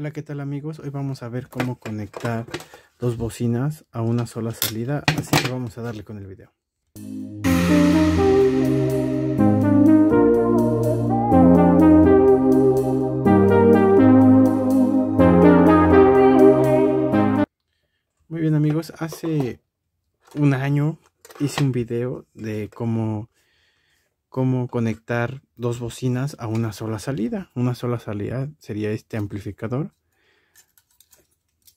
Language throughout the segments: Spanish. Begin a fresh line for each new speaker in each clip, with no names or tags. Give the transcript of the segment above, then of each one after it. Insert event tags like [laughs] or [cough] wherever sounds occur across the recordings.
Hola, ¿qué tal amigos? Hoy vamos a ver cómo conectar dos bocinas a una sola salida, así que vamos a darle con el video. Muy bien amigos, hace un año hice un video de cómo cómo conectar dos bocinas a una sola salida. Una sola salida sería este amplificador.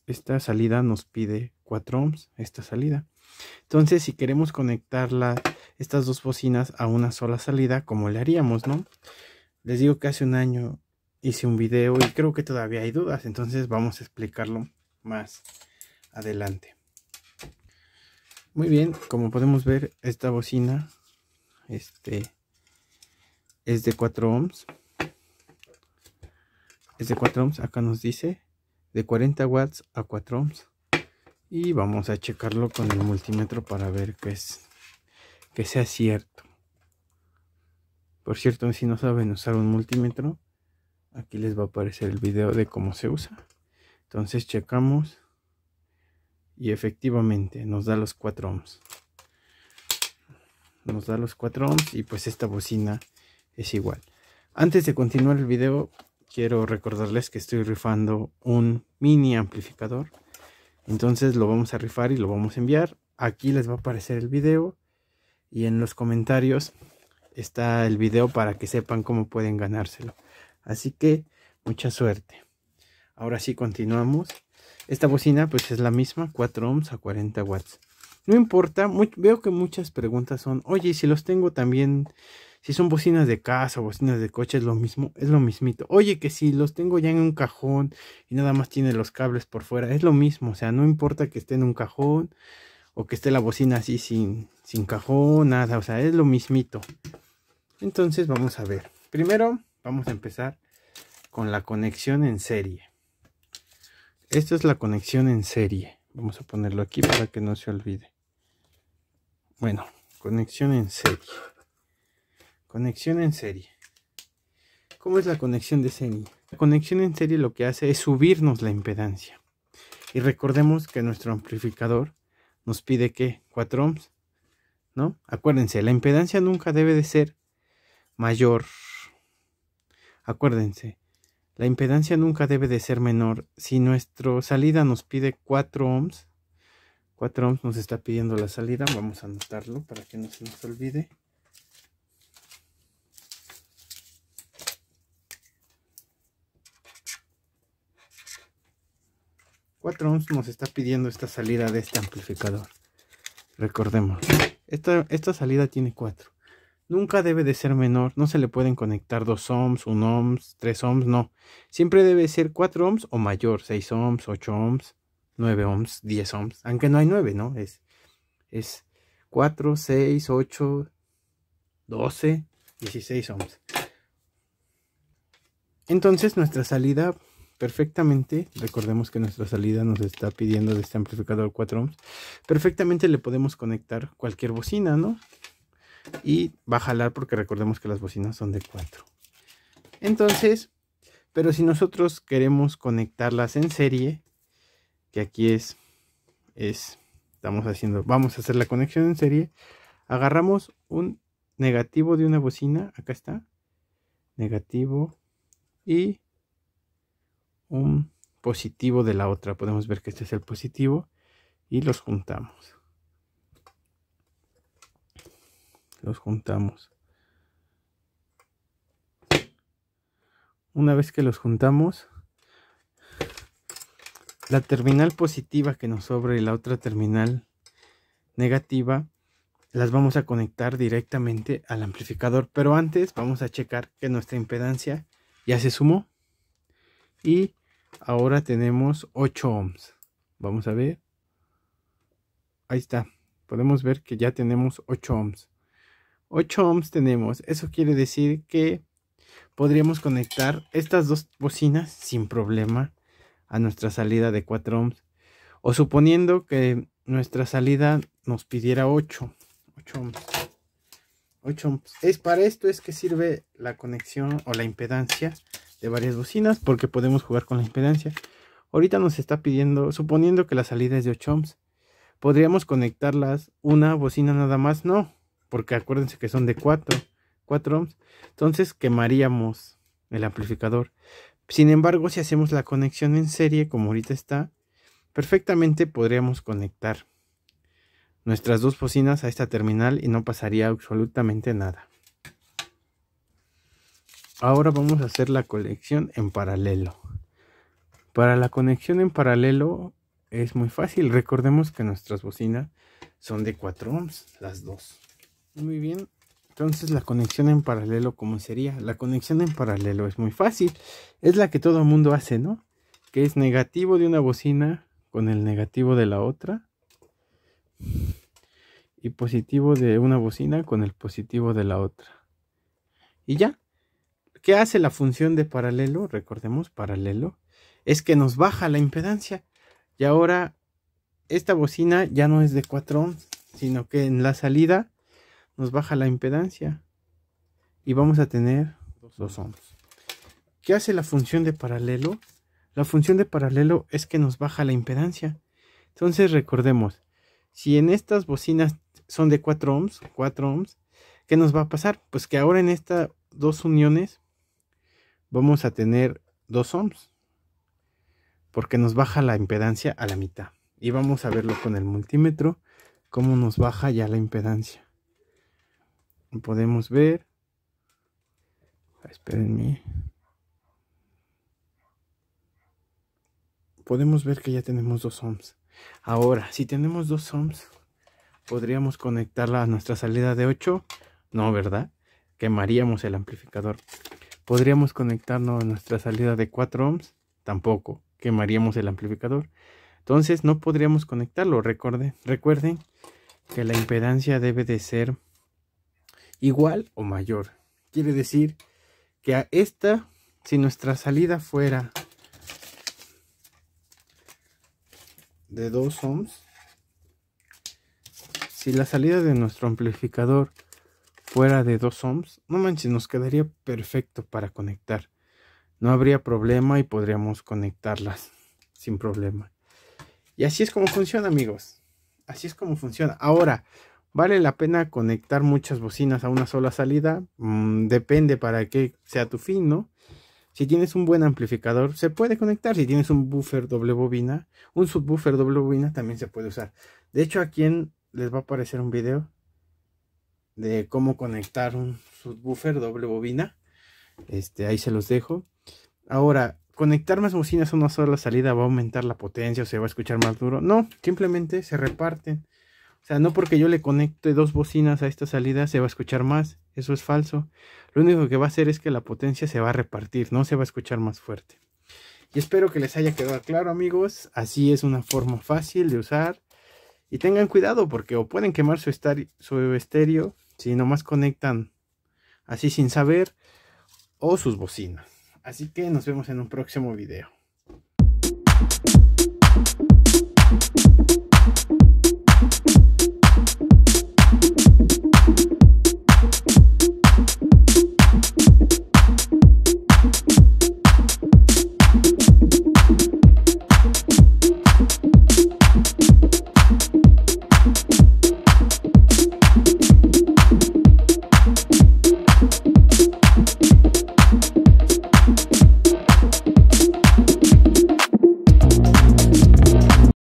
Esta salida nos pide 4 ohms, esta salida. Entonces, si queremos conectar estas dos bocinas a una sola salida, como le haríamos, no? Les digo que hace un año hice un video y creo que todavía hay dudas, entonces vamos a explicarlo más adelante. Muy bien, como podemos ver, esta bocina, este, es de 4 ohms. Es de 4 ohms, acá nos dice de 40 watts a 4 ohms. Y vamos a checarlo con el multímetro para ver que es que sea cierto. Por cierto, si no saben usar un multímetro, aquí les va a aparecer el video de cómo se usa. Entonces checamos y efectivamente nos da los 4 ohms. Nos da los 4 ohms y pues esta bocina es igual. Antes de continuar el video, quiero recordarles que estoy rifando un mini amplificador. Entonces lo vamos a rifar y lo vamos a enviar. Aquí les va a aparecer el video y en los comentarios está el video para que sepan cómo pueden ganárselo. Así que mucha suerte. Ahora sí continuamos. Esta bocina pues es la misma, 4 ohms a 40 watts. No importa, veo que muchas preguntas son, oye, si los tengo también, si son bocinas de casa, o bocinas de coche, es lo mismo, es lo mismito. Oye, que si los tengo ya en un cajón y nada más tiene los cables por fuera, es lo mismo, o sea, no importa que esté en un cajón o que esté la bocina así sin, sin cajón, nada, o sea, es lo mismito. Entonces vamos a ver. Primero vamos a empezar con la conexión en serie. Esta es la conexión en serie. Vamos a ponerlo aquí para que no se olvide. Bueno, conexión en serie. Conexión en serie. ¿Cómo es la conexión de serie? La conexión en serie lo que hace es subirnos la impedancia. Y recordemos que nuestro amplificador nos pide que 4 ohms, ¿no? Acuérdense, la impedancia nunca debe de ser mayor. Acuérdense, la impedancia nunca debe de ser menor. Si nuestra salida nos pide 4 ohms, 4 ohms nos está pidiendo la salida. Vamos a anotarlo para que no se nos olvide. 4 ohms nos está pidiendo esta salida de este amplificador. Recordemos, esta, esta salida tiene 4. Nunca debe de ser menor, no se le pueden conectar 2 ohms, 1 ohms, 3 ohms, no. Siempre debe ser 4 ohms o mayor, 6 ohms, 8 ohms. 9 ohms, 10 ohms, aunque no hay 9, ¿no? Es, es 4, 6, 8, 12, 16 ohms. Entonces nuestra salida perfectamente, recordemos que nuestra salida nos está pidiendo de este amplificador 4 ohms, perfectamente le podemos conectar cualquier bocina, ¿no? Y va a jalar porque recordemos que las bocinas son de 4. Entonces, pero si nosotros queremos conectarlas en serie, que aquí es, es, estamos haciendo, vamos a hacer la conexión en serie. Agarramos un negativo de una bocina, acá está, negativo y un positivo de la otra. Podemos ver que este es el positivo y los juntamos. Los juntamos. Una vez que los juntamos, la terminal positiva que nos sobra y la otra terminal negativa las vamos a conectar directamente al amplificador pero antes vamos a checar que nuestra impedancia ya se sumó y ahora tenemos 8 ohms vamos a ver ahí está podemos ver que ya tenemos 8 ohms 8 ohms tenemos eso quiere decir que podríamos conectar estas dos bocinas sin problema a nuestra salida de 4 ohms. O suponiendo que nuestra salida nos pidiera 8, 8 ohms. 8 ohms. Es para esto es que sirve la conexión o la impedancia de varias bocinas porque podemos jugar con la impedancia. Ahorita nos está pidiendo, suponiendo que la salida es de 8 ohms, podríamos conectarlas una bocina nada más, no, porque acuérdense que son de 4, 4 ohms. Entonces quemaríamos el amplificador. Sin embargo, si hacemos la conexión en serie, como ahorita está, perfectamente podríamos conectar nuestras dos bocinas a esta terminal y no pasaría absolutamente nada. Ahora vamos a hacer la conexión en paralelo. Para la conexión en paralelo es muy fácil. Recordemos que nuestras bocinas son de 4 ohms, las dos. Muy bien, entonces la conexión en paralelo, ¿cómo sería? La conexión en paralelo es muy fácil. Es la que todo el mundo hace, ¿no? Que es negativo de una bocina con el negativo de la otra. Y positivo de una bocina con el positivo de la otra. Y ya. ¿Qué hace la función de paralelo? Recordemos, paralelo. Es que nos baja la impedancia. Y ahora, esta bocina ya no es de 4 ohms, sino que en la salida nos baja la impedancia y vamos a tener dos ohms. ¿Qué hace la función de paralelo? La función de paralelo es que nos baja la impedancia. Entonces recordemos, si en estas bocinas son de 4 ohms, 4 ohms, ¿qué nos va a pasar? Pues que ahora en estas dos uniones vamos a tener 2 ohms, porque nos baja la impedancia a la mitad. Y vamos a verlo con el multímetro, cómo nos baja ya la impedancia podemos ver. Ah, espérenme. Podemos ver que ya tenemos dos ohms. Ahora, si tenemos dos ohms, podríamos conectarla a nuestra salida de 8. No, ¿verdad? Quemaríamos el amplificador. Podríamos conectarnos a nuestra salida de 4 ohms. Tampoco. Quemaríamos el amplificador. Entonces no podríamos conectarlo. Recuerden, recuerden que la impedancia debe de ser igual o mayor. Quiere decir que a esta, si nuestra salida fuera de 2 ohms, si la salida de nuestro amplificador fuera de 2 ohms, no manches, nos quedaría perfecto para conectar. No habría problema y podríamos conectarlas [laughs] sin problema. Y así es como funciona, amigos. Así es como funciona. Ahora, Vale la pena conectar muchas bocinas a una sola salida, mm, depende para qué sea tu fin, ¿no? Si tienes un buen amplificador, se puede conectar. Si tienes un buffer doble bobina, un subwoofer doble bobina también se puede usar. De hecho, aquí en, les va a aparecer un video de cómo conectar un subwoofer doble bobina. Este, ahí se los dejo. Ahora, conectar más bocinas a una sola salida va a aumentar la potencia o se va a escuchar más duro. No, simplemente se reparten. O sea, no porque yo le conecte dos bocinas a esta salida se va a escuchar más. Eso es falso. Lo único que va a hacer es que la potencia se va a repartir, no se va a escuchar más fuerte. Y espero que les haya quedado claro, amigos. Así es una forma fácil de usar. Y tengan cuidado porque o pueden quemar su, su estéreo si nomás conectan así sin saber o sus bocinas. Así que nos vemos en un próximo video.